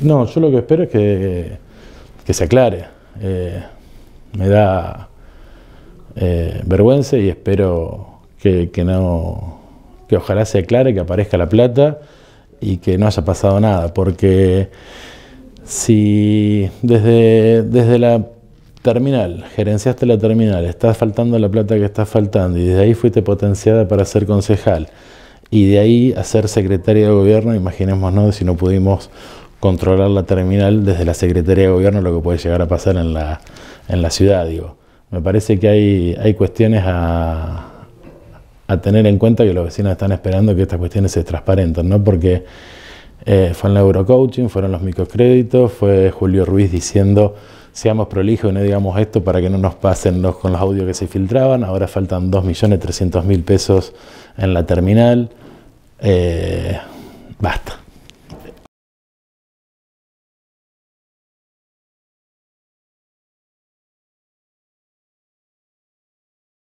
No, yo lo que espero es que, se aclare. Eh, me da eh, vergüenza y espero que, no que ojalá se aclare, que aparezca la plata y que no haya pasado nada, porque si desde, desde la terminal, gerenciaste la terminal, estás faltando la plata que está faltando y desde ahí fuiste potenciada para ser concejal y de ahí a ser secretaria de gobierno, imaginémonos si no pudimos controlar la terminal desde la Secretaría de Gobierno, lo que puede llegar a pasar en la, ciudad, digo. Me parece que hay, hay cuestiones a, tener en cuenta que los vecinos están esperando que estas cuestiones se transparenten, ¿no? Porque eh, fue en la Eurocoaching, fueron los microcréditos, fue Julio Ruiz diciendo seamos prolijos y no digamos esto para que no nos pasen con los audios que se filtraban, ahora faltan 2.300.000 pesos en la terminal, eh, basta.